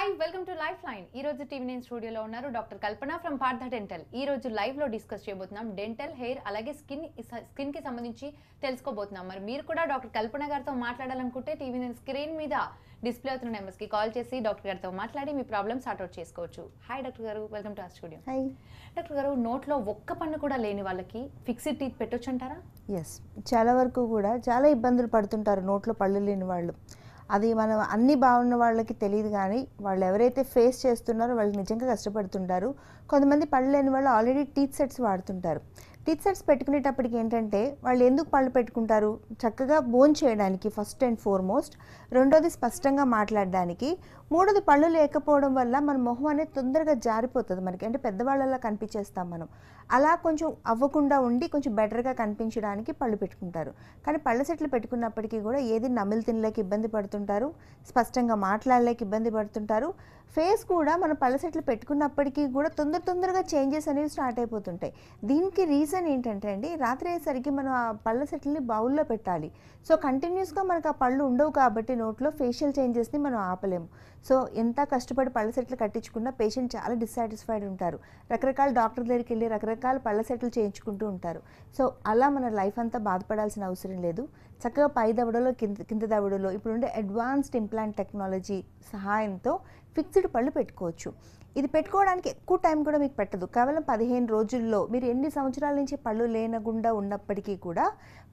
hi welcome to life line ఈ రోజు TV నేను స్టూడియోలో ఉన్నారు doctor Kalpana from Partha dental ఈ రోజు లైవ్ లో డిస్కస్ చేయబోతున్నాం డెంటల్ హెయిర్ అలాగే స్కిన్ స్కిన్ కి సంబంధించి తెలుసుకోబోతున్నాం మరి మీరు కూడా డాక్టర్ కల్పన గారితో మాట్లాడాలనుకుంటే టీవీ నేను స్క్రీన్ మీద డిస్ప్లే అవుతున్న నెంబర్స్ కి కాల్ చేసి డాక్టర్ గారితో మాట్లాడి మీ ప్రాబ్లమ్ అవుట్ చేసుకోవచ్చు హాయ్ డాక్టర్ గారు welcome to studio studio doctor గారు నోట్లో ఒక్క పన్ను కూడా లేని వాళ్ళకి ఫిక్స్డ్ టీత్ పెట్టొచ్చు అంటారా ఎస్ చాలా వరకు కూడా చాలా ఇబ్బందులు పడుతుంటారు నోట్లో పళ్ళు లేని వాళ్ళు అది మనం అన్నీ బాగున్న వాళ్ళకి తెలియదు కానీ వాళ్ళు ఎవరైతే ఫేస్ చేస్తున్నారో వాళ్ళు నిజంగా కష్టపడుతుంటారు కొంతమంది పళ్ళు వాళ్ళు ఆల్రెడీ టీత్ సెట్స్ వాడుతుంటారు టీచర్స్ పెట్టుకునేటప్పటికి ఏంటంటే వాళ్ళు ఎందుకు పళ్ళు పెట్టుకుంటారు చక్కగా బోన్ చేయడానికి ఫస్ట్ అండ్ ఫార్మోస్ట్ రెండోది స్పష్టంగా మాట్లాడడానికి మూడోది పళ్ళు లేకపోవడం వల్ల మన మొహం అనేది తొందరగా జారిపోతుంది మనకి అంటే పెద్దవాళ్ళలా కనిపించేస్తాం మనం అలా కొంచెం అవ్వకుండా ఉండి కొంచెం బెటర్గా కనిపించడానికి పళ్ళు పెట్టుకుంటారు కానీ పళ్ళ సెట్లు పెట్టుకున్నప్పటికీ కూడా ఏది నమిలి తినలేక ఇబ్బంది పడుతుంటారు స్పష్టంగా మాట్లాడలేక ఇబ్బంది పడుతుంటారు ఫేస్ కూడా మనం పలసెట్లు పెట్టుకున్నప్పటికీ కూడా తొందర తొందరగా చేంజెస్ అనేవి స్టార్ట్ అయిపోతుంటాయి దీనికి రీజన్ ఏంటంటే అండి రాత్రి అయ్యేసరికి మనం ఆ పళ్ళ సెట్లని బౌల్లో పెట్టాలి సో కంటిన్యూస్గా మనకు ఆ పళ్ళు ఉండవు కాబట్టి నోట్లో ఫేషియల్ చేంజెస్ని మనం ఆపలేము సో ఎంత కష్టపడి పళ్ళ సెట్లు కట్టించుకున్నా పేషెంట్ చాలా డిస్సాటిస్ఫైడ్ ఉంటారు రకరకాల డాక్టర్ దగ్గరికి వెళ్ళి రకరకాల పళ్ళ సెట్లు చేయించుకుంటూ ఉంటారు సో అలా మన లైఫ్ అంతా బాధపడాల్సిన అవసరం లేదు చక్కగా పై దవడలో కింద కింద దవడలో ఇప్పుడు ఉండే అడ్వాన్స్డ్ ఇంప్లాంట్ టెక్నాలజీ సహాయంతో ఫిక్స్డ్ పళ్ళు పెట్టుకోవచ్చు ఇది పెట్టుకోవడానికి ఎక్కువ టైం కూడా మీకు పెట్టదు కేవలం పదిహేను రోజుల్లో మీరు ఎన్ని సంవత్సరాల నుంచి పళ్ళు లేనగుండా ఉన్నప్పటికీ కూడా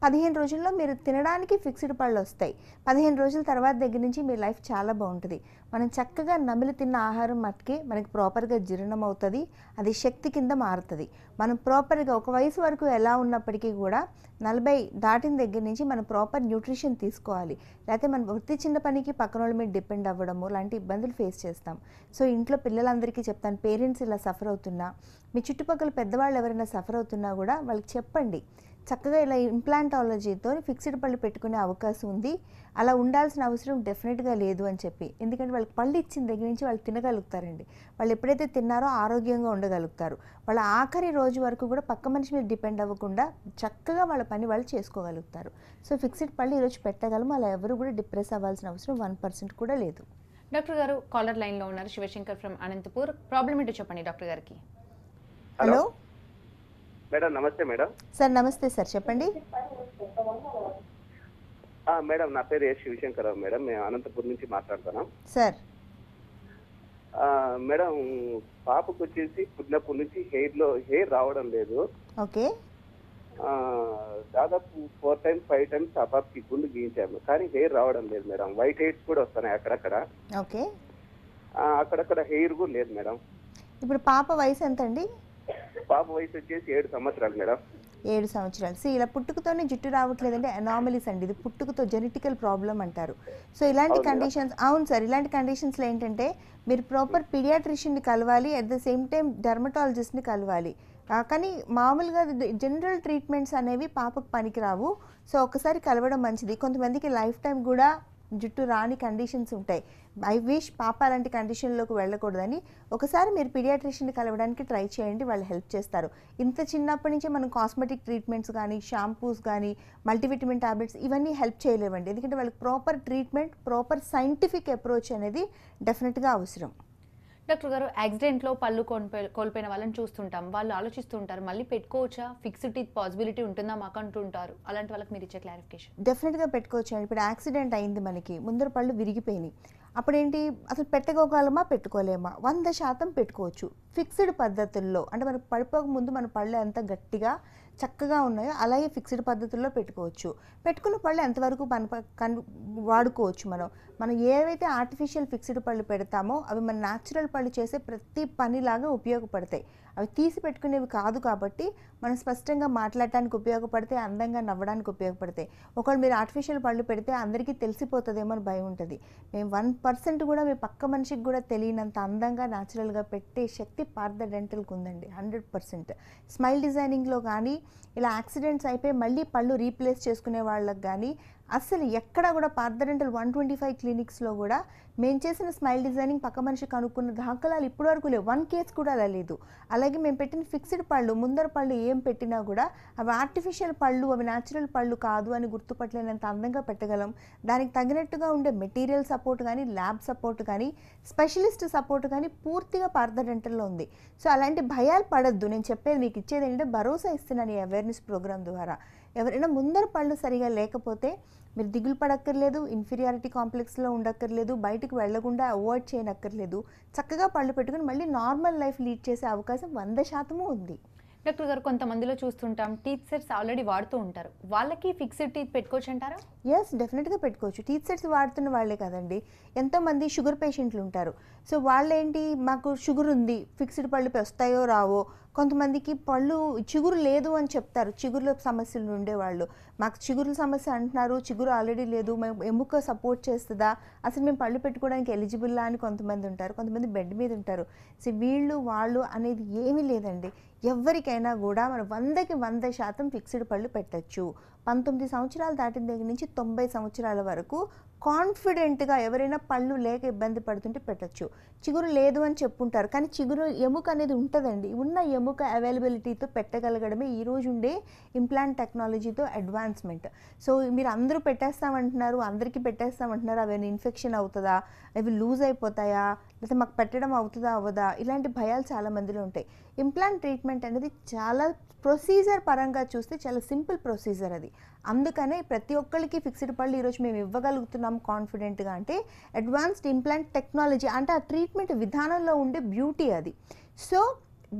పదిహేను రోజుల్లో మీరు తినడానికి ఫిక్స్డ్ పళ్ళు వస్తాయి పదిహేను రోజుల తర్వాత దగ్గర నుంచి మీ లైఫ్ చాలా బాగుంటుంది మనం చక్కగా నమిలి తిన్న ఆహారం మట్టుకి మనకి ప్రాపర్గా జీర్ణం అవుతుంది అది శక్తి కింద మారుతుంది మనం ప్రాపర్గా ఒక వయసు వరకు ఎలా ఉన్నప్పటికీ కూడా నలభై దాటిన దగ్గర నుంచి మనం ప్రాపర్ న్యూట్రిషన్ తీసుకోవాలి లేకపోతే మనం వృత్తి చిన్న పనికి పక్కన వాళ్ళ మీద డిపెండ్ అవ్వడము లాంటి ఇబ్బందులు ఫేస్ చేస్తాం సో ఇంట్లో పిల్లలందరికీ చెప్తాను పేరెంట్స్ ఇలా సఫర్ అవుతున్నా మీ చుట్టుపక్కల పెద్దవాళ్ళు ఎవరైనా సఫర్ అవుతున్నా కూడా వాళ్ళకి చెప్పండి చక్కగా ఇలా ఇంప్లాంటాలజీతో ఫిక్స్డ్ పళ్ళు పెట్టుకునే అవకాశం ఉంది అలా ఉండాల్సిన అవసరం డెఫినెట్గా లేదు అని చెప్పి ఎందుకంటే వాళ్ళకి పళ్ళు ఇచ్చిన దగ్గర నుంచి వాళ్ళు తినగలుగుతారండి వాళ్ళు ఎప్పుడైతే తిన్నారో ఆరోగ్యంగా ఉండగలుగుతారు వాళ్ళ ఆఖరి రోజు వరకు కూడా పక్క మనిషి మీద డిపెండ్ అవ్వకుండా చక్కగా వాళ్ళ పని వాళ్ళు చేసుకోగలుగుతారు సో ఫిక్స్డ్ పళ్ళు ఈరోజు పెట్టగలము అలా ఎవరు కూడా డిప్రెస్ అవ్వాల్సిన అవసరం వన్ పర్సెంట్ కూడా లేదు డాక్టర్ గారు కాలర్ లైన్లో ఉన్నారు శివశంకర్ ఫ్రమ్ అనంతపూర్ ప్రాబ్లం ఏంటో చెప్పండి డాక్టర్ గారికి హలో మేడం నమస్తే మేడం సార్ నమస్తే సార్ చెప్పండి మేడం నా పేరు ఏ శివశంకర్ మేడం మేము అనంతపురం నుంచి మాట్లాడుతున్నాం సార్ మేడం పాపకు వచ్చేసి పుట్టినప్పటి నుంచి హెయిర్ లో హెయిర్ రావడం లేదు ఓకే దాదాపు ఫోర్ టైమ్స్ ఫైవ్ టైమ్స్ ఆ పాపకి గుండు గీయించాము కానీ హెయిర్ రావడం లేదు మేడం వైట్ హెయిర్స్ కూడా వస్తున్నాయి అక్కడక్కడ ఓకే అక్కడక్కడ హెయిర్ కూడా లేదు మేడం ఇప్పుడు పాప వయసు ఎంత అండి పాప వయసు వచ్చేసి ఏడు సంవత్సరాలు మేడం ఏడు సంవత్సరాలు సో ఇలా పుట్టుకతోనే జుట్టు రావట్లేదంటే అనామలీస్ అండి ఇది పుట్టుకతో జెనెటికల్ ప్రాబ్లం అంటారు సో ఇలాంటి కండిషన్స్ అవును సార్ ఇలాంటి కండిషన్స్లో ఏంటంటే మీరు ప్రాపర్ పీడియాట్రిషియన్ని కలవాలి అట్ ద సేమ్ టైం డర్మటాలజిస్ట్ని కలవాలి కానీ మామూలుగా జనరల్ ట్రీట్మెంట్స్ అనేవి పాపకు పనికిరావు సో ఒకసారి కలవడం మంచిది కొంతమందికి లైఫ్ టైం కూడా జుట్టు రాని కండిషన్స్ ఉంటాయి ఐ విష్ పాప అలాంటి కండిషన్లోకి వెళ్ళకూడదని ఒకసారి మీరు పీడియాట్రిషియన్ని కలవడానికి ట్రై చేయండి వాళ్ళు హెల్ప్ చేస్తారు ఇంత చిన్నప్పటి నుంచే మనం కాస్మెటిక్ ట్రీట్మెంట్స్ కానీ షాంపూస్ కానీ మల్టీవిటమిన్ టాబ్లెట్స్ ఇవన్నీ హెల్ప్ చేయలేవండి ఎందుకంటే వాళ్ళకి proper treatment proper scientific approach అనేది డెఫినెట్గా అవసరం డాక్టర్ గారు యాక్సిడెంట్లో పళ్ళు కోల్పోయిన వాళ్ళని చూస్తుంటాం వాళ్ళు ఆలోచిస్తుంటారు మళ్ళీ పెట్టుకోవచ్చా ఫిక్స్డ్ టీత్ పాసిబిలిటీ ఉంటుందా మాకు అంటుంటారు అలాంటి వాళ్ళకి మీరు ఇచ్చే క్లారిఫికేషన్ డెఫినెట్గా పెట్టుకోవచ్చు ఇప్పుడు యాక్సిడెంట్ అయింది మనకి ముందర పళ్ళు విరిగిపోయినాయి అప్పుడేంటి అసలు పెట్టుకోగలమా పెట్టుకోలేమా వంద శాతం పెట్టుకోవచ్చు ఫిక్స్డ్ పద్ధతుల్లో అంటే మనకు పడిపోక ముందు మన పళ్ళు అంత గట్టిగా చక్కగా ఉన్నాయో అలాగే ఫిక్స్డ్ పద్ధతుల్లో పెట్టుకోవచ్చు పెట్టుకున్న పళ్ళు ఎంతవరకు కన్ వాడుకోవచ్చు మనం మనం ఏవైతే ఆర్టిఫిషియల్ ఫిక్స్డ్ పళ్ళు పెడతామో అవి మన న్యాచురల్ పళ్ళు చేసే ప్రతి పనిలాగా ఉపయోగపడతాయి అవి తీసి పెట్టుకునేవి కాదు కాబట్టి మనం స్పష్టంగా మాట్లాడటానికి ఉపయోగపడతాయి అందంగా నవ్వడానికి ఉపయోగపడతాయి ఒకవేళ మీరు ఆర్టిఫిషియల్ పళ్ళు పెడితే అందరికీ తెలిసిపోతుందేమో అని భయం ఉంటుంది మేము వన్ పర్సెంట్ కూడా మీ పక్క మనిషికి కూడా తెలియనంత అందంగా న్యాచురల్గా పెట్టే శక్తి పార్ద డెంటల్కి ఉందండి హండ్రెడ్ పర్సెంట్ స్మైల్ డిజైనింగ్లో కానీ ఇలా యాక్సిడెంట్స్ అయిపోయి మళ్ళీ పళ్ళు రీప్లేస్ చేసుకునే వాళ్ళకి కానీ అసలు ఎక్కడ కూడా పార్దరెంటల్ వన్ ట్వంటీ ఫైవ్ క్లినిక్స్లో కూడా మేము చేసిన స్మైల్ డిజైనింగ్ పక్క మనిషి కనుక్కున్న దాఖలాలు ఇప్పటివరకు లేవు వన్ కేస్ కూడా అలా లేదు అలాగే మేము పెట్టిన ఫిక్స్డ్ పళ్ళు ముందర పళ్ళు ఏం పెట్టినా కూడా అవి ఆర్టిఫిషియల్ పళ్ళు అవి న్యాచురల్ పళ్ళు కాదు అని గుర్తుపట్టలేనంత అందంగా పెట్టగలం దానికి తగినట్టుగా ఉండే మెటీరియల్ సపోర్ట్ కానీ ల్యాబ్ సపోర్ట్ కానీ స్పెషలిస్ట్ సపోర్ట్ కానీ పూర్తిగా పార్దరెంటల్లో ఉంది సో అలాంటి భయాలు పడద్దు నేను చెప్పేది మీకు ఇచ్చేది ఏంటంటే భరోసా ఇస్తున్నాను ఈ అవేర్నెస్ ప్రోగ్రామ్ ద్వారా ఎవరైనా ముందర పళ్ళు సరిగా లేకపోతే మీరు దిగులు పడక్కర్లేదు ఇన్ఫీరియారిటీ కాంప్లెక్స్లో ఉండక్కర్లేదు బయటకు వెళ్లకుండా అవాయిడ్ చేయనక్కర్లేదు చక్కగా పళ్ళు పెట్టుకుని మళ్ళీ నార్మల్ లైఫ్ లీడ్ చేసే అవకాశం వంద శాతము ఉంది డాక్టర్ గారు కొంతమందిలో చూస్తుంటాం టీత్ సెట్స్ ఆల్రెడీ వాడుతూ ఉంటారు వాళ్ళకి ఫిక్స్డ్ టీత్ పెట్టుకోవచ్చు అంటారా ఎస్ డెఫినెట్గా పెట్టుకోవచ్చు టీత్ సెట్స్ వాడుతున్న వాళ్ళే కదండి ఎంతోమంది షుగర్ పేషెంట్లు ఉంటారు సో వాళ్ళేంటి మాకు షుగర్ ఉంది ఫిక్స్డ్ పళ్ళు వస్తాయో రావో కొంతమందికి పళ్ళు చిగురు లేదు అని చెప్తారు చిగురుల సమస్యలు ఉండేవాళ్ళు మాకు చిగురుల సమస్య అంటున్నారు చిగురు ఆల్రెడీ లేదు మేము ఎముక సపోర్ట్ చేస్తుందా అసలు మేము పళ్ళు పెట్టుకోవడానికి ఎలిజిబుల్లా అని కొంతమంది ఉంటారు కొంతమంది బెడ్ మీద ఉంటారు సో వీళ్ళు వాళ్ళు అనేది ఏమీ లేదండి ఎవరికైనా కూడా మనం వందకి వంద శాతం ఫిక్స్డ్ పళ్ళు పెట్టచ్చు పంతొమ్మిది సంవత్సరాలు దాటిన దగ్గర నుంచి తొంభై సంవత్సరాల వరకు కాన్ఫిడెంట్గా ఎవరైనా పళ్ళు లేక ఇబ్బంది పడుతుంటే పెట్టచ్చు చిగురు లేదు అని చెప్పుంటారు కానీ చిగురు ఎముక అనేది ఉంటుందండి ఉన్న ఎముక అవైలబిలిటీతో పెట్టగలగడమే ఈరోజు ఉండే ఇంప్లాంట్ టెక్నాలజీతో అడ్వాన్స్మెంట్ సో మీరు అందరూ పెట్టేస్తామంటున్నారు అందరికీ పెట్టేస్తామంటున్నారు అవి ఇన్ఫెక్షన్ అవుతుందా అవి లూజ్ అయిపోతాయా లేకపోతే మాకు పెట్టడం అవుతుందా అవ్వదా ఇలాంటి భయాలు చాలా మందిలో ఉంటాయి ఇంప్లాంట్ ట్రీట్మెంట్ అనేది చాలా ప్రొసీజర్ పరంగా చూస్తే చాలా సింపుల్ ప్రొసీజర్ అది అందుకనే ప్రతి ఒక్కరికి ఫిక్స్డ్ పళ్ళు ఈరోజు మేము ఇవ్వగలుగుతున్నాం కాన్ఫిడెంట్గా అంటే అడ్వాన్స్డ్ ఇంప్లాంట్ టెక్నాలజీ అంటే ఆ ట్రీట్మెంట్ విధానంలో ఉండే బ్యూటీ అది సో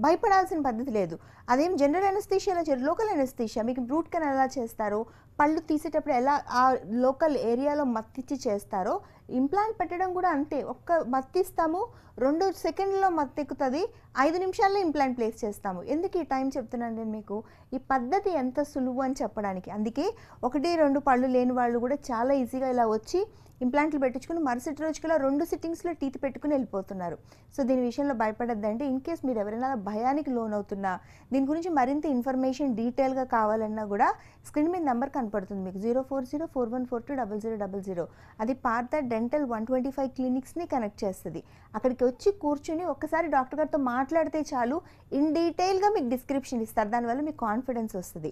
భయపడాల్సిన పద్ధతి లేదు అదేం జనరల్ అనస్థీషియాలో చేయరు లోకల్ అనస్థీషియా మీకు రూట్ కెన్ ఎలా చేస్తారో పళ్ళు తీసేటప్పుడు ఎలా ఆ లోకల్ ఏరియాలో మత్తిచ్చి చేస్తారో ఇంప్లాంట్ పెట్టడం కూడా అంతే ఒక్క మత్తిస్తాము రెండు సెకండ్లో మత్తెక్కుతుంది ఐదు నిమిషాల్లో ఇంప్లాంట్ ప్లేస్ చేస్తాము ఎందుకు ఈ టైం చెప్తున్నాను నేను మీకు ఈ పద్ధతి ఎంత సులువు అని చెప్పడానికి అందుకే ఒకటి రెండు పళ్ళు లేని వాళ్ళు కూడా చాలా ఈజీగా ఇలా వచ్చి ఇంప్లాంట్లు పెట్టించుకుని మరుసటి రోజుకల్లా రెండు సిట్టింగ్స్లో టీత్ పెట్టుకుని వెళ్ళిపోతున్నారు సో దీని విషయంలో భయపడద్దంటే ఇన్ కేస్ మీరు ఎవరైనా భయానికి లోన్ అవుతున్నా దీని గురించి మరింత ఇన్ఫర్మేషన్ డీటెయిల్గా కావాలన్నా కూడా స్క్రీన్ మీద నెంబర్ కనపడుతుంది మీకు zero four zero four one four two double zero double zero అది Partha dental one twenty five క్లినిక్స్ని కనెక్ట్ చేస్తుంది అక్కడికి వచ్చి కూర్చుని ఒక్కసారి డాక్టర్ గారితో మాట్లాడితే చాలు ఇన్ డీటెయిల్గా మీకు డిస్క్రిప్షన్ ఇస్తారు దానివల్ల మీకు కాన్ఫిడెన్స్ వస్తుంది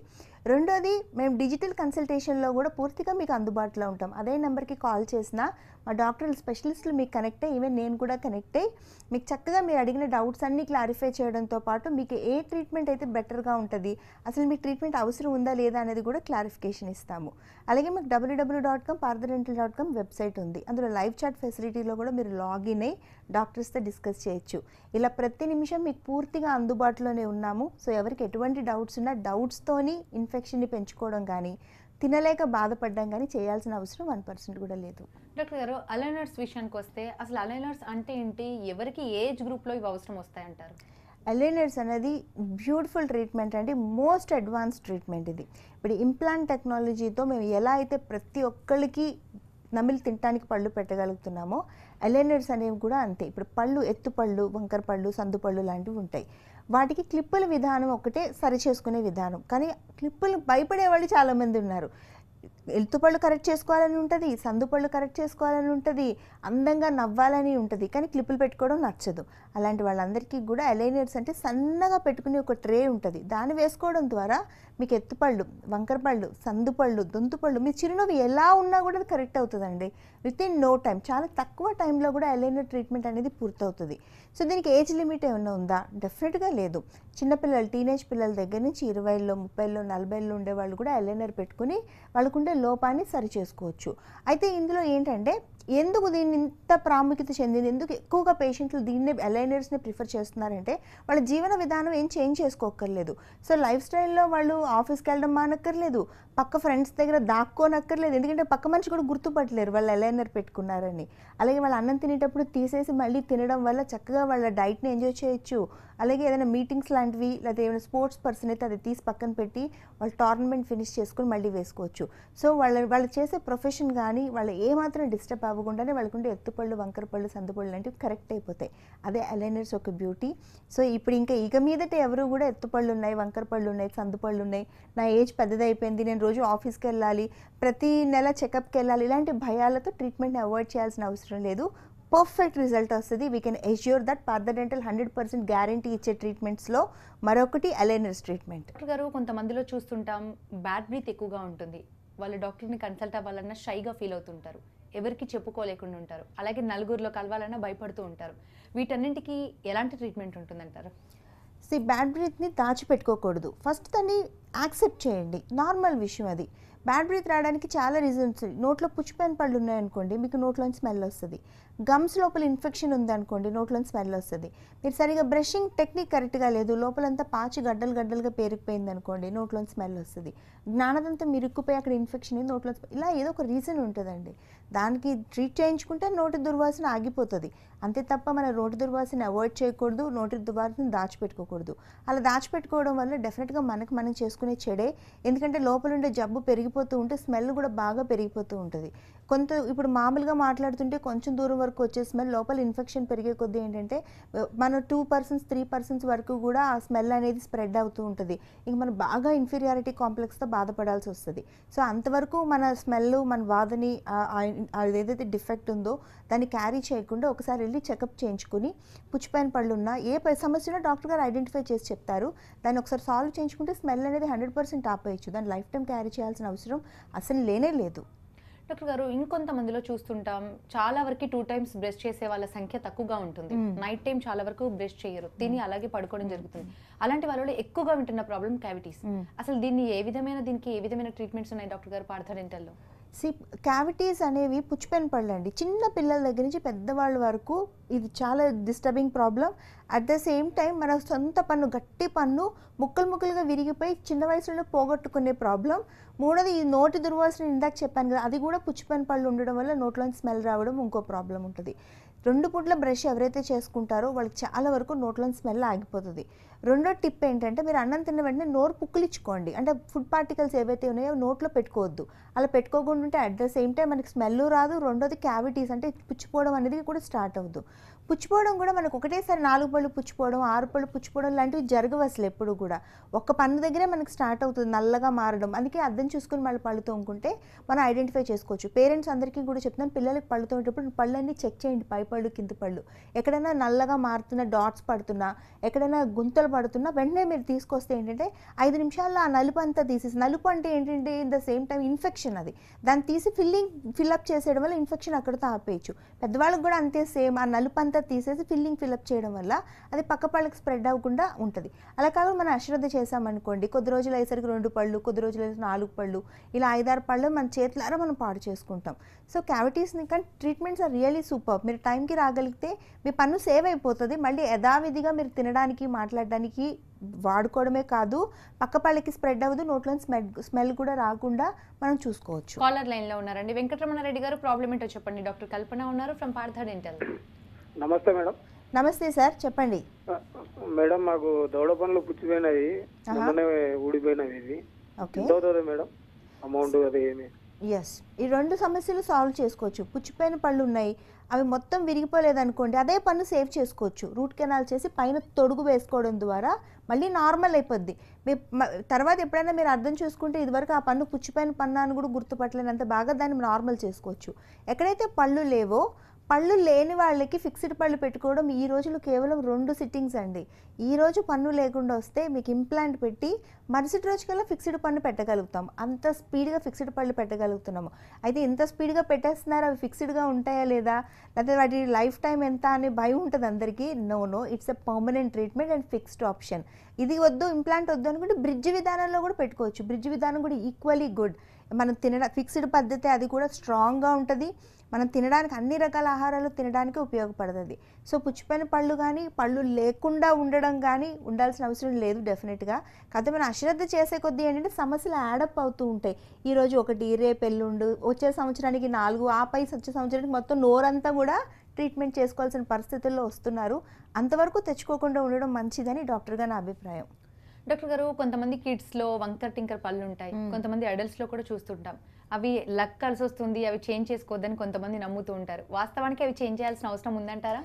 రెండోది మేము డిజిటల్ కన్సల్టేషన్లో కూడా పూర్తిగా మీకు అందుబాటులో ఉంటాం అదే నెంబర్కి కాల్ చేసినా మా డాక్టర్లు స్పెషలిస్టులు మీకు కనెక్ట్ అయ్యి ఈవెన్ నేను కూడా కనెక్ట్ అయ్యి మీకు చక్కగా మీరు అడిగిన డౌట్స్ అన్నీ క్లారిఫై చేయడంతో పాటు మీకు ఏ ట్రీట్మెంట్ అయితే బెటర్గా ఉంటుంది అసలు మీకు ట్రీట్మెంట్ అవసరం ఉందా లేదా అనేది కూడా క్లారిఫికేషన్ ఇస్తాము అలాగే మాకు W W dot com Partha dental dot com website ఉంది అందులో లైవ్ చాట్ ఫెసిలిటీలో కూడా మీరు లాగిన్ అయ్యి డాక్టర్స్తో డిస్కస్ చేయొచ్చు ఇలా ప్రతి నిమిషం మీకు పూర్తిగా అందుబాటులోనే ఉన్నాము సో ఎవరికి ఎటువంటి డౌట్స్ ఉన్నా డౌట్స్తోని ఇన్ఫెక్షన్ని పెంచుకోవడం కానీ తినలేక బాధపడడం కానీ చేయాల్సిన అవసరం వన్ పర్సెంట్ కూడా లేదు డాక్టర్ గారు అలైనర్స్ విషయానికి వస్తే అసలు అలైనర్స్ అంటే ఏంటి ఎవరికి ఏజ్ గ్రూప్లో ఇవి అవసరం వస్తాయంటారు అలైనర్స్ అనేది బ్యూటిఫుల్ ట్రీట్మెంట్ అంటే మోస్ట్ అడ్వాన్స్ ట్రీట్మెంట్ ఇది ఇప్పుడు ఇంప్లాంట్ టెక్నాలజీతో మేము ఎలా అయితే ప్రతి ఒక్కరికి నమిలి తినడానికి పళ్ళు పెట్టగలుగుతున్నామో ఎలైనర్స్ అనేవి కూడా అంతే ఇప్పుడు పళ్ళు ఎత్తుపళ్ళు వంకర పళ్ళు సందుపళ్ళు లాంటివి ఉంటాయి వాటికి క్లిప్పుల విధానం ఒకటే సరి చేసుకునే విధానం కానీ క్లిప్పులు భయపడే వాళ్ళు చాలామంది ఉన్నారు ఎల్తుపళ్ళు కరెక్ట్ చేసుకోవాలని ఉంటుంది సందుపళ్ళు కరెక్ట్ చేసుకోవాలని ఉంటుంది అందంగా నవ్వాలని ఉంటుంది కానీ క్లిప్పులు పెట్టుకోవడం నచ్చదు అలాంటి వాళ్ళందరికీ కూడా అలైనర్స్ అంటే సన్నగా పెట్టుకునే ఒక ట్రే ఉంటుంది దాన్ని వేసుకోవడం ద్వారా మీకు ఎత్తుపళ్ళు వంకరపళ్ళు సందుపళ్ళు దొంతుపళ్ళు మీ చిరునవ్వు ఎలా ఉన్నా కూడా అది కరెక్ట్ అవుతుందండి విత్ ఇన్ నో టైం చాలా తక్కువ టైంలో కూడా అలైనర్ ట్రీట్మెంట్ అనేది పూర్తవుతుంది సో దీనికి ఏజ్ లిమిట్ ఏమైనా ఉందా డెఫినెట్గా లేదు చిన్నపిల్లలు టీనేజ్ పిల్లల దగ్గర నుంచి ఇరవైలో ముప్పైలో నలభైలో ఉండే వాళ్ళు కూడా అలైనర్ పెట్టుకుని వాళ్ళకుండే లోపాన్ని సరిచేసుకోవచ్చు అయితే ఇందులో ఏంటంటే ఎందుకు దీన్ని ఇంత ప్రాముఖ్యత చెందింది ఎందుకు ఎక్కువగా పేషెంట్లు దీన్ని ఎలైనర్స్ని ప్రిఫర్ చేస్తున్నారంటే వాళ్ళ జీవన విధానం ఏం చేంజ్ చేసుకోక్కర్లేదు సో లైఫ్ స్టైల్లో వాళ్ళు ఆఫీస్కి వెళ్ళడం మానక్కర్లేదు పక్క ఫ్రెండ్స్ దగ్గర దాక్కోనక్కర్లేదు ఎందుకంటే పక్క మనిషి కూడా గుర్తుపట్టలేరు వాళ్ళు ఎలైనర్ పెట్టుకున్నారని అలాగే వాళ్ళు అన్నం తినేటప్పుడు తీసేసి మళ్ళీ తినడం వల్ల చక్కగా వాళ్ళ డైట్ని ఎంజాయ్ చేయొచ్చు అలాగే ఏదైనా మీటింగ్స్ లాంటివి లేదా ఏమైనా స్పోర్ట్స్ పర్సన్ అయితే అది తీసి పక్కన పెట్టి వాళ్ళు టోర్నమెంట్ ఫినిష్ చేసుకుని మళ్ళీ వేసుకోవచ్చు సో వాళ్ళ వాళ్ళు చేసే ప్రొఫెషన్ కానీ వాళ్ళు ఏమాత్రం డిస్టర్బ్ అవ్వకుండానే వాళ్ళకుండే ఎత్తుపళ్ళు వంకరపళ్ళు సందుపళ్ళు లాంటివి కరెక్ట్ అయిపోతాయి అదే అలైనర్స్ ఒక బ్యూటీ సో ఇప్పుడు ఇంకా ఇక మీదట ఎవరు కూడా ఎత్తుపళ్ళు ఉన్నాయి వంకరపళ్ళు ఉన్నాయి సందుపళ్ళు ఉన్నాయి నా ఏజ్ పెద్దదైపోయింది నేను రోజు ఆఫీస్కి వెళ్ళాలి ప్రతి నెల చెకప్కి వెళ్ళాలి ఇలాంటి భయాలతో ట్రీట్మెంట్ని అవాయిడ్ చేయాల్సిన అవసరం లేదు పర్ఫెక్ట్ రిజల్ట్ వస్తుంది we can assure that dental hundred percent guarantee ఇచ్చే ట్రీట్మెంట్స్లో మరొకటి అలైనర్స్ ట్రీట్మెంట్ డాక్టర్ గారు కొంతమందిలో చూస్తుంటాం బ్యాడ్ బ్రీత్ ఎక్కువగా ఉంటుంది వాళ్ళు డాక్టర్ని కన్సల్ట్ అవ్వాలన్నా షైగా ఫీల్ అవుతుంటారు ఎవరికి చెప్పుకోలేకుండా ఉంటారు అలాగే నలుగురిలో కలవాలన్నా భయపడుతూ ఉంటారు వీటన్నింటికి ఎలాంటి ట్రీట్మెంట్ ఉంటుందంటారు సి బ్యాడ్ బ్రీత్ని దాచిపెట్టుకోకూడదు ఫస్ట్ దాన్ని యాక్సెప్ట్ చేయండి నార్మల్ విషయం అది బ్యాడ్ బ్రీత్ రావడానికి చాలా రీజన్స్ నోట్లో పుచ్చిపోయిన పళ్ళు ఉన్నాయనుకోండి మీకు నోట్లోని స్మెల్ వస్తుంది గమ్స్ లోపల ఇన్ఫెక్షన్ ఉందనుకోండి నోట్లో స్మెల్ వస్తుంది మీరు సరిగా బ్రషింగ్ టెక్నిక్ కరెక్ట్గా లేదు లోపలంతా పాచి గడ్డలు గడ్డలుగా పేరుకుపోయింది అనుకోండి నోట్లో స్మెల్ వస్తుంది జ్ఞానదంతా మిరుక్కుపోయి అక్కడ ఇన్ఫెక్షన్ నోట్లో ఇలా ఏదో ఒక రీజన్ ఉంటుందండి దానికి ట్రీట్ చేయించుకుంటే నోటి దుర్వాసన ఆగిపోతుంది అంతే తప్ప మన నోటి దుర్వాసన అవాయిడ్ చేయకూడదు నోటి దుర్వాసన దాచిపెట్టుకోకూడదు అలా దాచిపెట్టుకోవడం వల్ల డెఫినెట్గా మనకు మనం చేసుకునే చెడే ఎందుకంటే లోపల ఉండే జబ్బు పెరిగిపోతూ ఉంటే స్మెల్ కూడా బాగా పెరిగిపోతూ ఉంటుంది కొంత ఇప్పుడు మామూలుగా మాట్లాడుతుంటే కొంచెం దూరం వరకు వచ్చే స్మెల్ లోపల ఇన్ఫెక్షన్ పెరిగే కొద్దీ ఏంటంటే మన టూ పర్సన్స్ త్రీ పర్సన్స్ వరకు కూడా ఆ స్మెల్ అనేది స్ప్రెడ్ అవుతూ ఉంటుంది ఇంక మనం బాగా ఇన్ఫీరియారిటీ కాంప్లెక్స్తో బాధపడాల్సి వస్తుంది సో అంతవరకు మన స్మెల్ మన వాదని ఏదైతే డిఫెక్ట్ ఉందో దాన్ని క్యారీ చేయకుండా ఒకసారి వెళ్ళి చెకప్ చేయించుకుని పుచ్చిపోయిన పళ్ళు ఉన్నా ఏ సమస్య డాక్టర్ గారు ఐడెంటిఫై చేసి చెప్తారు దాన్ని ఒకసారి సాల్వ్ చేయించుకుంటే స్మెల్ అనేది హండ్రెడ్ పర్సెంట్ ఆపేయచ్చు దాన్ని లైఫ్ టైం క్యారీ చేయాల్సిన అవసరం అసలు లేనే లేదు డాక్టర్ గారు ఇంకొంతమందిలో చూస్తుంటాం చాలా వరకు టూ టైమ్స్ బ్రెష్ చేసే వాళ్ళ సంఖ్య తక్కువగా ఉంటుంది నైట్ టైం చాలా వరకు బ్రెష్ చేయరు తిని అలాగే పడుకోవడం జరుగుతుంది అలాంటి వాళ్ళలో ఎక్కువగా ఉంటున్న ప్రాబ్లం క్యావిటీస్ అసలు దీన్ని ఏ విధమైన దీనికి ఏ విధమైన ట్రీట్మెంట్స్ ఉన్నాయి డాక్టర్ గారు పార్థడెంటల్లో సి క్యావిటీస్ అనేవి పుచ్చిపెన్ పడలండి చిన్న పిల్లల దగ్గర నుంచి పెద్దవాళ్ళ వరకు ఇది చాలా disturbing problem at the same time మన సొంత పన్ను గట్టి పన్ను ముక్కలు ముక్కలుగా విరిగిపోయి చిన్న వయసులో పోగొట్టుకునే ప్రాబ్లం మూడోది ఈ నోటి దుర్వాసన ఇందాక చెప్పాను కదా అది కూడా పుచ్చిపెన్ పళ్ళు ఉండడం వల్ల నోట్లో స్మెల్ రావడం ఇంకో ప్రాబ్లం ఉంటుంది రెండు పూట్ల బ్రష్ ఎవరైతే చేసుకుంటారో వాళ్ళకి చాలా వరకు నోట్లోని స్మెల్ ఆగిపోతుంది రెండో టిప్ ఏంటంటే మీరు అన్నం తిన్న వెంటనే నోరు పుక్కులిచ్చుకోండి అంటే ఫుడ్ పార్టికల్స్ ఏవైతే ఉన్నాయో నోట్లో పెట్టుకోవద్దు అలా పెట్టుకోకుండా ఉంటే అట్ ద సేమ్ టైం మనకి స్మెల్ రాదు రెండోది క్యావిటీస్ అంటే పుచ్చిపోవడం అనేది కూడా స్టార్ట్ అవ్వదు పుచ్చిపోవడం కూడా మనకు ఒకటేసారి నాలుగు పళ్ళు పుచ్చిపోవడం ఆరు పళ్ళు పుచ్చిపోవడం లాంటివి జరగవు అసలు ఎప్పుడు కూడా ఒక పన్ను దగ్గరే మనకి స్టార్ట్ అవుతుంది నల్లగా మారడం అందుకే అర్థం చూసుకుని మళ్ళీ పళ్ళు తోముకుంటే మనం ఐడెంటిఫై చేసుకోవచ్చు పేరెంట్స్ అందరికీ కూడా చెప్తున్నాను పిల్లలకి పళ్ళు తోమేటప్పుడు పళ్ళన్నీ చెక్ చేయండి పై పళ్ళు కింద పళ్ళు ఎక్కడైనా నల్లగా మారుతున్న డాట్స్ పడుతున్నా ఎక్కడైనా గుంతలు పడుతున్నా వెంటనే మీరు తీసుకొస్తే ఏంటంటే ఐదు నిమిషాల్లో ఆ నలుపు అంతా తీసేసి నలుపు అంటే ఏంటంటే in the same time infection అది దాన్ని తీసి ఫిల్లింగ్ ఫిల్అప్ చేసేయడం వల్ల ఇన్ఫెక్షన్ అక్కడతో ఆపేయచ్చు పెద్దవాళ్ళకి కూడా అంతే సేమ్ ఆ నలుపు అంతా తీసేసి ఫిల్లింగ్ ఫిల్అప్ చేయడం వల్ల అది పక్క పళ్ళకి స్ప్రెడ్ అవ్వకుండా ఉంటుంది అలా కాకుండా మనం అశ్రద్ధ చేసామనుకోండి కొద్ది రోజులు అయ్యేసరికి రెండు పళ్ళు కొద్ది రోజులు అయితే నాలుగు పళ్ళు ఇలా ఐదారు పళ్ళు మన చేతులారా మనం పాడు చేసుకుంటాం సో క్యావిటీస్ని కానీ ట్రీట్మెంట్స్ ఆర్ రియలీ సూపర్ మీరు టైంకి రాగలిగితే మీ పన్ను సేవ్ అయిపోతుంది మళ్ళీ యథావిధిగా మీరు తినడానికి మాట్లాడడానికి దానికి వాడుకోవడమే కాదు పక్క పళ్ళకి స్ప్రెడ్ అవ్వదు నోట్లో స్మెల్ స్మెల్ కూడా రాకుండా మనం చూసుకోవచ్చు కాలర్ లైన్లో ఉన్నారండి వెంకటరమణ రెడ్డి గారు ప్రాబ్లం ఏంటో చెప్పండి డాక్టర్ కల్పన ఉన్నారు ఫ్రమ్ పార్థ డెంటల్ నమస్తే మేడం నమస్తే సార్ చెప్పండి మేడం మాకు దౌడ పనులు పుచ్చిపోయినవి ఊడిపోయినవి ఇది మేడం అమౌంట్ అది ఎస్ ఈ రెండు సమస్యలు సాల్వ్ చేసుకోవచ్చు పుచ్చిపోయిన పళ్ళు ఉన్నాయి అవి మొత్తం విరిగిపోలేదనుకోండి అదే పన్ను సేవ్ చేసుకోవచ్చు రూట్ కెనాల్ చేసి పైన తొడుగు వేసుకోవడం ద్వారా మళ్ళీ నార్మల్ అయిపోద్ది మీ తర్వాత ఎప్పుడైనా మీరు అర్థం చేసుకుంటే ఇదివరకు ఆ పన్ను పుచ్చిపోయిన పన్ను అని కూడా గుర్తుపట్టలేనంత బాగా దాన్ని నార్మల్ చేసుకోవచ్చు ఎక్కడైతే పళ్ళు లేవో పళ్ళు లేని వాళ్ళకి ఫిక్స్డ్ పళ్ళు పెట్టుకోవడం ఈ రోజులు కేవలం రెండు సిట్టింగ్స్ అండి ఈ రోజు పన్ను లేకుండా వస్తే మీకు ఇంప్లాంట్ పెట్టి మరుసటి రోజు కల్లా ఫిక్స్డ్ పన్ను పెట్టగలుగుతాం అంత స్పీడ్గా ఫిక్స్డ్ పళ్ళు పెట్టగలుగుతున్నాము అయితే ఇంత స్పీడ్గా పెట్టేస్తున్నారు అవి ఫిక్స్డ్గా ఉంటాయా లేదా లేకపోతే వాటి లైఫ్ టైం ఎంత అనే భయం ఉంటుంది అందరికీ no no it's a permanent treatment and fixed option ఇది వద్దు ఇంప్లాంట్ వద్దు అనుకుంటే బ్రిడ్జ్ విధానంలో కూడా పెట్టుకోవచ్చు బ్రిడ్జ్ విధానం కూడా ఈక్వలీ గుడ్ మనం తినడం ఫిక్స్డ్ పద్ధతి అది కూడా స్ట్రాంగ్గా ఉంటుంది మనం తినడానికి అన్ని రకాల ఆహారాలు తినడానికి ఉపయోగపడుతుంది సో పుచ్చిపోయిన పళ్ళు కానీ పళ్ళు లేకుండా ఉండడం కానీ ఉండాల్సిన అవసరం లేదు డెఫినెట్గా కాకపోతే మనం అశ్రద్ధ చేసే కొద్దీ ఏంటంటే సమస్యలు యాడప్ అవుతూ ఉంటాయి ఈరోజు ఒకటి రేపు ఎల్లుండు వచ్చే సంవత్సరానికి నాలుగు ఆ పై వచ్చే సంవత్సరానికి మొత్తం నోరంతా కూడా ట్రీట్మెంట్ చేసుకోవాల్సిన పరిస్థితుల్లో వస్తున్నారు అంతవరకు తెచ్చుకోకుండా ఉండడం మంచిదని డాక్టర్ నా అభిప్రాయం డాక్టర్ గారు కొంతమంది కిడ్స్లో వంకర్ టింకర్ పళ్ళు ఉంటాయి కొంతమంది అడల్ట్స్లో కూడా చూస్తుంటాం అవి లక్ కలిసి వస్తుంది అవి చేంజ్ చేసుకోవద్దని కొంతమంది నమ్ముతూ ఉంటారు వాస్తవానికి అవి చేంజ్ చేయాల్సిన అవసరం ఉందంటారా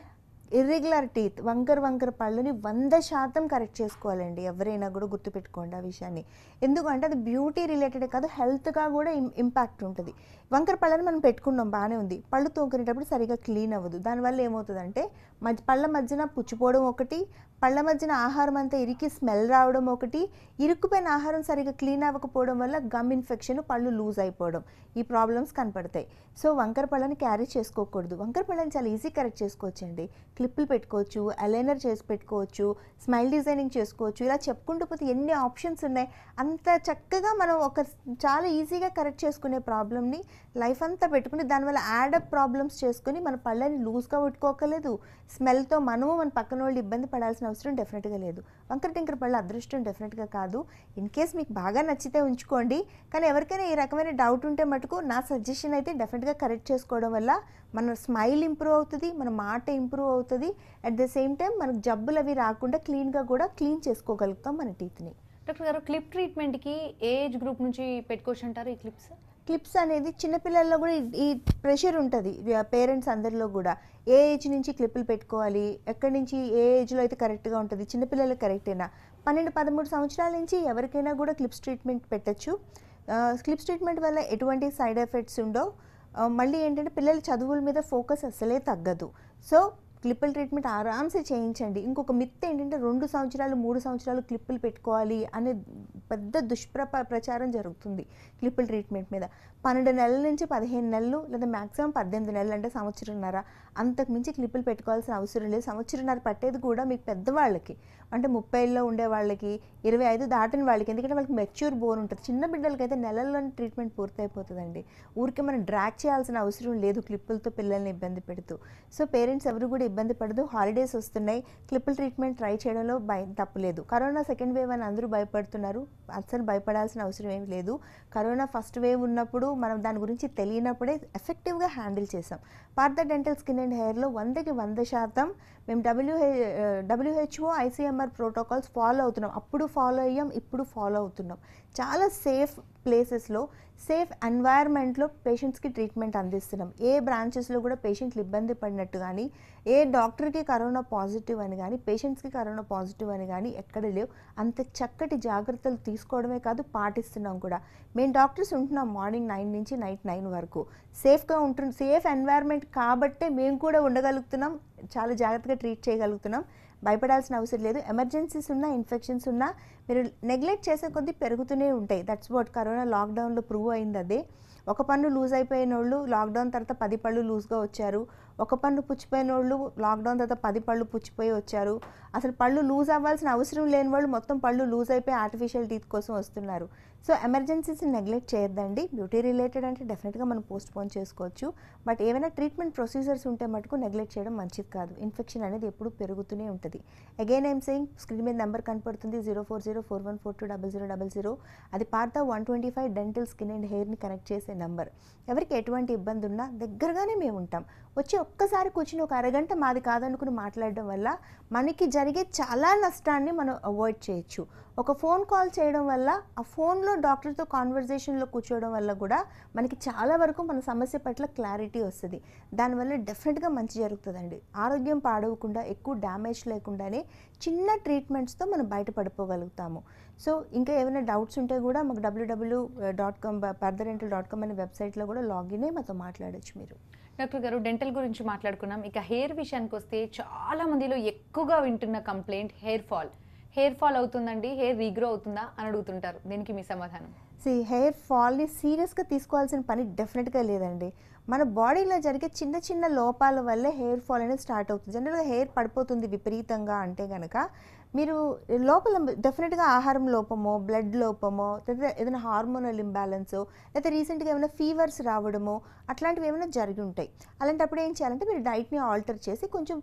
ఇర్రెగ్యులర్ టీత్ వంకర వంకర పళ్ళుని వంద శాతం కరెక్ట్ చేసుకోవాలండి ఎవరైనా కూడా గుర్తుపెట్టుకోండి ఆ విషయాన్ని ఎందుకంటే అది బ్యూటీ రిలేటెడ్ కాదు హెల్త్గా కూడా ఇంపాక్ట్ ఉంటుంది వంకర పళ్ళని మనం పెట్టుకున్నాం బాగానే ఉంది పళ్ళు తోకునేటప్పుడు సరిగా క్లీన్ అవ్వదు దానివల్ల ఏమవుతుందంటే మధ్య పళ్ళ మధ్యన పుచ్చిపోవడం ఒకటి పళ్ళ మధ్యన ఆహారం అంతా ఇరికి స్మెల్ రావడం ఒకటి ఇరుక్కుపోయిన ఆహారం సరిగా క్లీన్ అవ్వకపోవడం వల్ల గమ్ ఇన్ఫెక్షన్ పళ్ళు లూజ్ అయిపోవడం ఈ ప్రాబ్లమ్స్ కనపడతాయి సో వంకర పళ్ళని క్యారీ చేసుకోకూడదు వంకర పళ్ళని చాలా ఈజీ కరెక్ట్ చేసుకోవచ్చండి క్లిప్పులు పెట్టుకోవచ్చు అలైనర్ చేసి పెట్టుకోవచ్చు స్మైల్ డిజైనింగ్ చేసుకోవచ్చు ఇలా చెప్పుకుంటూ పోతే ఎన్ని ఆప్షన్స్ ఉన్నాయి అంత చక్కగా మనం ఒక చాలా ఈజీగా కరెక్ట్ చేసుకునే ప్రాబ్లమ్ని లైఫ్ అంతా పెట్టుకుని దానివల్ల యాడప్ ప్రాబ్లమ్స్ చేసుకుని మన పళ్ళని లూజ్గా పెట్టుకోకలేదు స్మెల్తో మనము మన పక్కన వాళ్ళు ఇబ్బంది పడాల్సిన అవసరం డెఫినెట్గా లేదు వంకర టింకర పళ్ళ అదృష్టం డెఫినెట్గా కాదు ఇన్ కేస్ మీకు బాగా నచ్చితే ఉంచుకోండి కానీ ఎవరికైనా ఈ రకమైన డౌట్ ఉంటే మటుకు నా సజెషన్ అయితే డెఫినెట్గా కరెక్ట్ చేసుకోవడం వల్ల మన స్మైల్ ఇంప్రూవ్ అవుతుంది మన మాట ఇంప్రూవ్ అవుతుంది అట్ ద సేమ్ టైం మనకు జబ్బులు అవి రాకుండా క్లీన్గా కూడా క్లీన్ చేసుకోగలుగుతాం మన టీత్ని డాక్టర్ గారు క్లిప్ ట్రీట్మెంట్కి ఏజ్ గ్రూప్ నుంచి పెట్టుకోవచ్చు అంటారు ఈ క్లిప్స్ క్లిప్స్ అనేది చిన్నపిల్లల్లో కూడా ఈ ప్రెషర్ ఉంటుంది పేరెంట్స్ అందరిలో కూడా ఏ ఏజ్ నుంచి క్లిప్పులు పెట్టుకోవాలి ఎక్కడి నుంచి ఏ ఏజ్లో అయితే కరెక్ట్గా ఉంటుంది చిన్నపిల్లలకు కరెక్టేనా పన్నెండు పదమూడు సంవత్సరాల నుంచి ఎవరికైనా కూడా క్లిప్స్ ట్రీట్మెంట్ పెట్టచ్చు క్లిప్స్ ట్రీట్మెంట్ వల్ల ఎటువంటి సైడ్ ఎఫెక్ట్స్ ఉండవు మళ్ళీ ఏంటంటే పిల్లల చదువుల మీద ఫోకస్ అసలే తగ్గదు సో క్లిప్పుల ట్రీట్మెంట్ ఆరామ్సే చేయించండి ఇంకొక మిత్ ఏంటంటే రెండు సంవత్సరాలు మూడు సంవత్సరాలు క్లిప్పులు పెట్టుకోవాలి అనే పెద్ద దుష్ప్రప ప్రచారం జరుగుతుంది క్లిప్పుల ట్రీట్మెంట్ మీద పన్నెండు నెలల నుంచి పదిహేను నెలలు లేదా మ్యాక్సిమం పద్దెనిమిది నెలలు అంటే సంవత్సరంన్నర అంతకు మించి క్లిప్పులు పెట్టుకోవాల్సిన అవసరం లేదు సంవత్సరంన్నర పట్టేది కూడా మీకు పెద్దవాళ్ళకి అంటే ముప్పై ఏళ్ళలో ఉండే వాళ్ళకి ఇరవై ఐదు దాటిన వాళ్ళకి ఎందుకంటే వాళ్ళకి మెచ్యూర్ బోన్ ఉంటుంది చిన్న బిడ్డలకి అయితే నెలల్లోనే ట్రీట్మెంట్ పూర్తయిపోతుందండి ఊరికే మనం డ్రాక్ చేయాల్సిన అవసరం లేదు క్లిప్పులతో పిల్లల్ని ఇబ్బంది పెడుతూ సో పేరెంట్స్ ఎవరు కూడా ఇబ్బంది పడదు హాలిడేస్ వస్తున్నాయి క్లిపుల్ ట్రీట్మెంట్ ట్రై చేయడంలో భయ తప్పలేదు కరోనా సెకండ్ వేవ్ అని అందరూ భయపడుతున్నారు అస్సలు భయపడాల్సిన అవసరం ఏమి లేదు కరోనా ఫస్ట్ వేవ్ ఉన్నప్పుడు మనం దాని గురించి తెలియనప్పుడే ఎఫెక్టివ్గా హ్యాండిల్ చేసాం పార్థ డెంటల్ స్కిన్ అండ్ హెయిర్లో వందకి వంద శాతం మేము డబ్ల్యూహె డబ్ల్యూహెచ్ఓ ఐసీఎంఆర్ ప్రోటోకాల్స్ ఫాలో అవుతున్నాం అప్పుడు ఫాలో అయ్యాం ఇప్పుడు ఫాలో అవుతున్నాం చాలా సేఫ్ ప్లేసెస్లో సేఫ్ ఎన్వైర్న్మెంట్లో పేషెంట్స్కి ట్రీట్మెంట్ అందిస్తున్నాం ఏ బ్రాంచెస్లో కూడా పేషెంట్లు ఇబ్బంది పడినట్టు కానీ ఏ డాక్టర్కి కరోనా పాజిటివ్ అని కానీ పేషెంట్స్కి కరోనా పాజిటివ్ అని కానీ ఎక్కడ లేవు అంత చక్కటి జాగ్రత్తలు తీసుకోవడమే కాదు పాటిస్తున్నాం కూడా మేము డాక్టర్స్ ఉంటున్నాం మార్నింగ్ నైన్ నుంచి నైట్ నైన్ వరకు సేఫ్గా ఉంటు సేఫ్ ఎన్వైర్న్మెంట్ కాబట్టే మేము కూడా ఉండగలుగుతున్నాం చాలా జాగ్రత్తగా ట్రీట్ చేయగలుగుతున్నాం భయపడాల్సిన అవసరం లేదు ఎమర్జెన్సీస్ ఉన్నా ఇన్ఫెక్షన్స్ ఉన్నా మీరు నెగ్లెక్ట్ చేసే కొద్దీ పెరుగుతూనే ఉంటాయి దట్స్ వాట్ కరోనా లాక్డౌన్లో ప్రూవ్ అయింది అదే ఒక పన్ను లూజ్ అయిపోయిన వాళ్ళు లాక్డౌన్ తర్వాత పది పళ్ళు లూజ్గా వచ్చారు ఒక పన్ను పుచ్చిపోయిన వాళ్ళు లాక్డౌన్ తర్వాత పది పళ్ళు పుచ్చిపోయి వచ్చారు అసలు పళ్ళు లూజ్ అవ్వాల్సిన అవసరం లేని వాళ్ళు మొత్తం పళ్ళు లూజ్ అయిపోయి ఆర్టిఫిషియల్ టీత్ కోసం వస్తున్నారు సో ఎమర్జెన్సీస్ని నెగ్లెక్ట్ చేయొద్దండి బ్యూటీ రిలేటెడ్ అంటే డెఫినెట్గా మనం పోస్ట్ పోన్ చేసుకోవచ్చు బట్ ఏమైనా ట్రీట్మెంట్ ప్రొసీజర్స్ ఉంటే మటుకు నెగ్లెక్ట్ చేయడం మంచిది కాదు ఇన్ఫెక్షన్ అనేది ఎప్పుడు పెరుగుతూనే ఉంటుంది అగైన్ ఐమ్ సెయింగ్ స్క్రీన్ మీద నెంబర్ కనపడుతుంది zero four zero four one four two double zero double zero అది పాత one twenty five dental skin and హెయిర్ని కనెక్ట్ చేసే నెంబర్ ఎవరికి ఎటువంటి ఇబ్బంది ఉన్నా దగ్గరగానే మేము ఉంటాం వచ్చి ఒక్కసారి కూర్చుని ఒక అరగంట మాది కాదనుకుని మాట్లాడడం వల్ల మనకి జరిగే చాలా నష్టాన్ని మనం అవాయిడ్ చేయొచ్చు ఒక ఫోన్ కాల్ చేయడం వల్ల ఆ ఫోన్లో డాక్టర్తో కాన్వర్జేషన్లో కూర్చోవడం వల్ల కూడా మనకి చాలా వరకు మన సమస్య పట్ల క్లారిటీ వస్తుంది దానివల్ల డెఫినెట్గా మంచి జరుగుతుందండి ఆరోగ్యం పాడవకుండా ఎక్కువ డ్యామేజ్ లేకుండానే చిన్న ట్రీట్మెంట్స్తో మనం బయటపడిపోగలుగుతాము సో ఇంకా ఏమైనా డౌట్స్ ఉంటే కూడా మాకు W W dot com Partha dental dot com అనే వెబ్సైట్లో కూడా లాగిన్ అయ్యి మాతో మాట్లాడచ్చు మీరు డాక్టర్ గారు డెంటల్ గురించి మాట్లాడుకున్నాం ఇక హెయిర్ విషయానికి వస్తే చాలా మందిలో ఎక్కువగా వింటున్న complaint hair fall hair fall అవుతుందండి హెయిర్ రీగ్రో అవుతుందా అని అడుగుతుంటారు దీనికి మీ సమాధానం సి హెయిర్ ఫాల్ని సీరియస్గా తీసుకోవాల్సిన పని డెఫినెట్గా లేదండి మన బాడీలో జరిగే చిన్న చిన్న లోపాల వల్లే హెయిర్ ఫాల్ అనేది స్టార్ట్ అవుతుంది జనరల్గా హెయిర్ పడిపోతుంది విపరీతంగా అంటే కనుక మీరు లోపల డెఫినెట్గా ఆహారం లోపమో బ్లడ్ లోపమో లేదా ఏదైనా హార్మోనల్ ఇంబ్యాలెన్స్ లేదా రీసెంట్గా ఏమైనా ఫీవర్స్ రావడమో అట్లాంటివి ఏమైనా జరిగి ఉంటాయి అలాంటప్పుడు ఏం చేయాలంటే మీరు డైట్ని ఆల్టర్ చేసి కొంచెం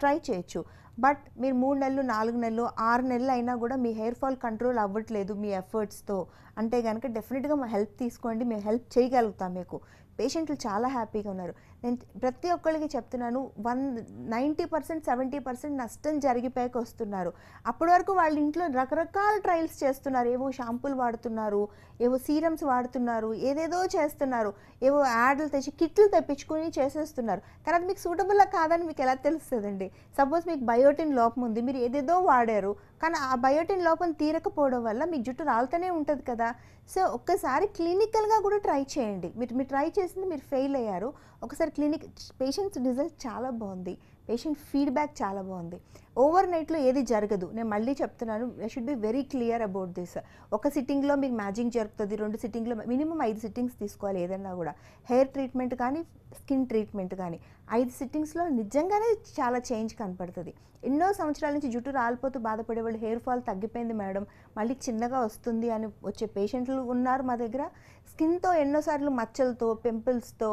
ట్రై చేయొచ్చు బట్ మీరు మూడు నెలలు నాలుగు నెలలు ఆరు నెలలు అయినా కూడా మీ హెయిర్ ఫాల్ కంట్రోల్ అవ్వట్లేదు మీ ఎఫర్ట్స్తో అంటే కనుక డెఫినెట్గా మా హెల్ప్ తీసుకోండి మేము హెల్ప్ చేయగలుగుతాం మీకు పేషెంట్లు చాలా హ్యాపీగా ఉన్నారు నేను ప్రతి ఒక్కరికి చెప్తున్నాను one ninety percent seventy percent నష్టం జరిగిపోయాక వస్తున్నారు అప్పటి వరకు వాళ్ళ ఇంట్లో రకరకాల ట్రయల్స్ చేస్తున్నారు ఏవో షాంపూలు వాడుతున్నారు ఏవో సీరమ్స్ వాడుతున్నారు ఏదేదో చేస్తున్నారు ఏవో యాడ్లు తెచ్చి కిట్లు తెప్పించుకుని చేసేస్తున్నారు తర్వాత మీకు సూటబుల్లా కాదని మీకు ఎలా తెలుస్తుందండి సపోజ్ మీకు బయోటిన్ లోపం ఉంది మీరు ఏదేదో వాడారు కానీ ఆ బయోటిన్ లోపం తీరకపోవడం వల్ల మీ జుట్టు రాలుతూనే ఉంటుంది కదా సో ఒక్కసారి క్లినికల్గా కూడా ట్రై చేయండి మీరు మీరు ట్రై చేసింది మీరు ఫెయిల్ అయ్యారు ఒకసారి క్లినిక్ పేషెంట్స్ రిజల్ట్ చాలా బాగుంది పేషెంట్ ఫీడ్బ్యాక్ చాలా బాగుంది ఓవర్ నైట్లో ఏది జరగదు నేను మళ్ళీ చెప్తున్నాను I should be very clear about this ఒక సిట్టింగ్లో మీకు మ్యాజింగ్ జరుగుతుంది రెండు సిట్టింగ్లో మినిమం ఐదు సిట్టింగ్స్ తీసుకోవాలి ఏదన్నా కూడా హెయిర్ ట్రీట్మెంట్ కానీ స్కిన్ ట్రీట్మెంట్ కానీ ఐదు సిట్టింగ్స్లో నిజంగానే చాలా చేంజ్ కనపడుతుంది ఎన్నో సంవత్సరాల నుంచి జుట్టు రాలిపోతూ బాధపడేవాళ్ళు హెయిర్ ఫాల్ తగ్గిపోయింది మేడం మళ్ళీ చిన్నగా వస్తుంది అని వచ్చే పేషెంట్లు ఉన్నారు మా దగ్గర స్కిన్తో ఎన్నోసార్లు మచ్చలతో పింపుల్స్తో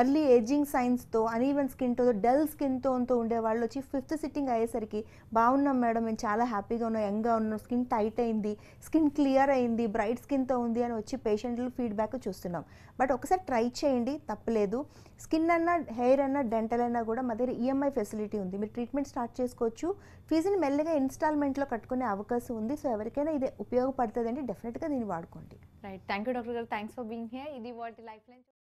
ఎర్లీ ఏజింగ్ సైన్స్తో అనీవెన్ స్కిన్తో డల్ స్కిన్ టోన్తో ఉండే వాళ్ళు వచ్చి ఫిఫ్త్ సిట్టింగ్ అయ్యేసరికి బాగున్నాం మేడం మేము చాలా హ్యాపీగా ఉన్నాం యంగ్గా ఉన్నాం స్కిన్ టైట్ అయింది స్కిన్ క్లియర్ అయింది బ్రైట్ స్కిన్తో ఉంది అని వచ్చి పేషెంట్లు ఫీడ్బ్యాక్ చూస్తున్నాం బట్ ఒకసారి ట్రై చేయండి తప్పలేదు స్కిన్ అన్నా హెయిర్ అన్నా డెంటల్ అన్నా కూడా మా దగ్గర ఈఎంఐ e ఫెసిలిటీ ఉంది మీరు ట్రీట్మెంట్ స్టార్ట్ చేసుకోవచ్చు ఫీజుని మెల్లగా ఇన్స్టాల్మెంట్లో కట్టుకునే అవకాశం ఉంది సో ఎవరికైనా ఇది ఉపయోగపడుతుంది అండి డెఫినెట్గా దీన్ని వాడుకోండి రైట్ థ్యాంక్ యూ డాక్టర్ గారు థ్యాంక్స్ ఫర్ బీయింగ్ హియర్ ఇది వాటి లైఫ్ లైన్